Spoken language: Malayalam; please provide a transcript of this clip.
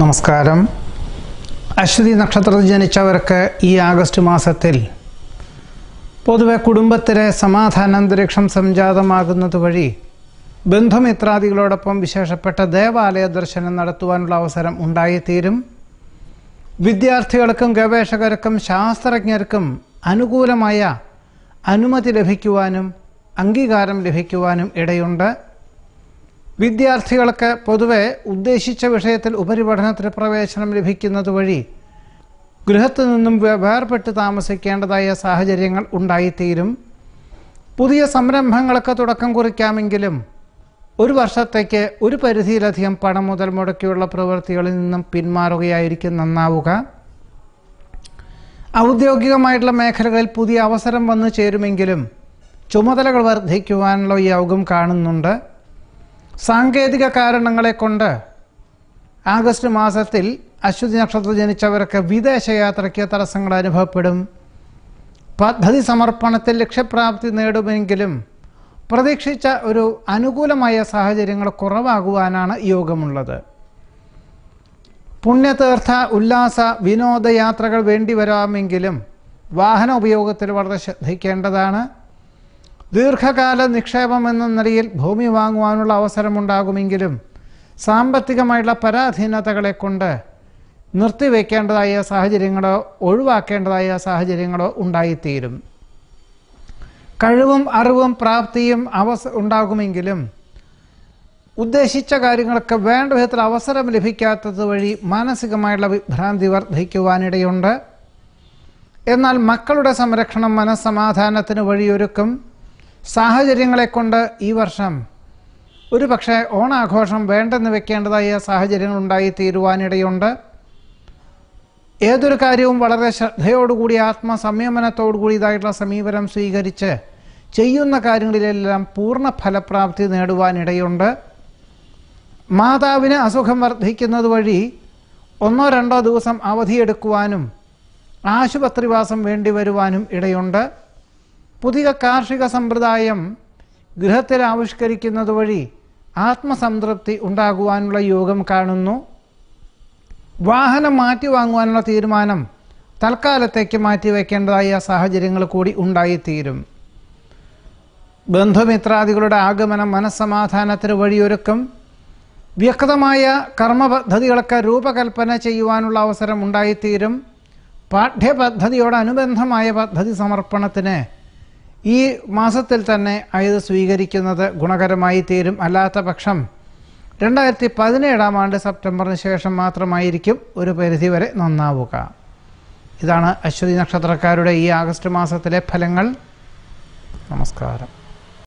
നമസ്കാരം അശ്വതി നക്ഷത്രത്തിൽ ജനിച്ചവർക്ക് ഈ ആഗസ്റ്റ് മാസത്തിൽ പൊതുവെ കുടുംബത്തിലെ അന്തരീക്ഷം സംജാതമാകുന്നത് വഴി ബന്ധുമിത്രാദികളോടൊപ്പം വിശേഷപ്പെട്ട ദേവാലയ ദർശനം നടത്തുവാനുള്ള അവസരം ഉണ്ടായിത്തീരും വിദ്യാർത്ഥികൾക്കും ഗവേഷകർക്കും ശാസ്ത്രജ്ഞർക്കും അനുകൂലമായ അനുമതി ലഭിക്കുവാനും അംഗീകാരം ലഭിക്കുവാനും ഇടയുണ്ട് വിദ്യാർത്ഥികൾക്ക് പൊതുവെ ഉദ്ദേശിച്ച വിഷയത്തിൽ ഉപരിപഠനത്തിന് പ്രവേശനം ലഭിക്കുന്നത് വഴി ഗൃഹത്തു നിന്നും വേർപെട്ട് താമസിക്കേണ്ടതായ സാഹചര്യങ്ങൾ ഉണ്ടായിത്തീരും പുതിയ സംരംഭങ്ങൾക്ക് തുടക്കം കുറിക്കാമെങ്കിലും ഒരു വർഷത്തേക്ക് ഒരു പരിധിയിലധികം പണം മുതൽ മുടക്കിയുള്ള പ്രവൃത്തികളിൽ നിന്നും പിന്മാറുകയായിരിക്കും നന്നാവുക ഔദ്യോഗികമായിട്ടുള്ള മേഖലകളിൽ പുതിയ അവസരം വന്നു ചേരുമെങ്കിലും ചുമതലകൾ വർദ്ധിക്കുവാനുള്ള യോഗം കാണുന്നുണ്ട് സാങ്കേതിക കാരണങ്ങളെ കൊണ്ട് ആഗസ്റ്റ് മാസത്തിൽ അശ്വതി നക്ഷത്രത്തിൽ ജനിച്ചവർക്ക് വിദേശയാത്രയ്ക്ക് തടസ്സങ്ങൾ അനുഭവപ്പെടും പദ്ധതി സമർപ്പണത്തിൽ ലക്ഷ്യപ്രാപ്തി നേടുമെങ്കിലും പ്രതീക്ഷിച്ച ഒരു അനുകൂലമായ സാഹചര്യങ്ങൾ കുറവാകുവാനാണ് യോഗമുള്ളത് പുണ്യതീർത്ഥ ഉല്ലാസ വിനോദയാത്രകൾ വരാമെങ്കിലും വാഹന ഉപയോഗത്തിൽ വളരെ ശ്രദ്ധിക്കേണ്ടതാണ് ദീർഘകാല നിക്ഷേപം എന്ന നിലയിൽ ഭൂമി വാങ്ങുവാനുള്ള അവസരമുണ്ടാകുമെങ്കിലും സാമ്പത്തികമായുള്ള പരാധീനതകളെ കൊണ്ട് നിർത്തിവെക്കേണ്ടതായ സാഹചര്യങ്ങളോ ഒഴിവാക്കേണ്ടതായ സാഹചര്യങ്ങളോ ഉണ്ടായിത്തീരും കഴിവും അറിവും പ്രാപ്തിയും അവസ ഉണ്ടാകുമെങ്കിലും ഉദ്ദേശിച്ച കാര്യങ്ങൾക്ക് വേണ്ട വിധത്തിൽ അവസരം ലഭിക്കാത്തത് വഴി മാനസികമായുള്ള വിഭ്രാന്തി വർദ്ധിക്കുവാനിടയുണ്ട് എന്നാൽ മക്കളുടെ സംരക്ഷണം മനസ്സമാധാനത്തിന് വഴിയൊരുക്കും സാഹചര്യങ്ങളെ കൊണ്ട് ഈ വർഷം ഒരു പക്ഷേ ഓണാഘോഷം വേണ്ടെന്ന് വെക്കേണ്ടതായ സാഹചര്യങ്ങൾ ഉണ്ടായി തീരുവാനിടയുണ്ട് ഏതൊരു കാര്യവും വളരെ ശ്രദ്ധയോടുകൂടി ആത്മസംയമനത്തോടുകൂടി ഇതായിട്ടുള്ള സമീപനം സ്വീകരിച്ച് ചെയ്യുന്ന കാര്യങ്ങളിലെല്ലാം പൂർണ്ണ ഫലപ്രാപ്തി നേടുവാനിടയുണ്ട് മാതാവിന് അസുഖം വർദ്ധിക്കുന്നത് വഴി ഒന്നോ രണ്ടോ ദിവസം അവധിയെടുക്കുവാനും ആശുപത്രിവാസം വേണ്ടി വരുവാനും ഇടയുണ്ട് പുതിയ കാർഷിക സമ്പ്രദായം ഗൃഹത്തിൽ ആവിഷ്കരിക്കുന്നത് വഴി ആത്മസംതൃപ്തി ഉണ്ടാകുവാനുള്ള യോഗം കാണുന്നു വാഹനം മാറ്റി വാങ്ങുവാനുള്ള തീരുമാനം തൽക്കാലത്തേക്ക് മാറ്റിവെക്കേണ്ടതായ സാഹചര്യങ്ങൾ കൂടി ഉണ്ടായിത്തീരും ബന്ധുമിത്രാദികളുടെ ആഗമനം മനസ്സമാധാനത്തിന് വഴിയൊരുക്കും വ്യക്തമായ കർമ്മപദ്ധതികളൊക്കെ രൂപകൽപ്പന ചെയ്യുവാനുള്ള അവസരം ഉണ്ടായിത്തീരും പാഠ്യപദ്ധതിയോടനുബന്ധമായ പദ്ധതി സമർപ്പണത്തിന് ഈ മാസത്തിൽ തന്നെ ഇത് സ്വീകരിക്കുന്നത് ഗുണകരമായി തീരും അല്ലാത്ത പക്ഷം രണ്ടായിരത്തി പതിനേഴാം ആണ്ട് സെപ്റ്റംബറിന് ശേഷം മാത്രമായിരിക്കും ഒരു പരിധി വരെ നന്നാവുക ഇതാണ് അശ്വതി നക്ഷത്രക്കാരുടെ ഈ ആഗസ്റ്റ് മാസത്തിലെ ഫലങ്ങൾ നമസ്കാരം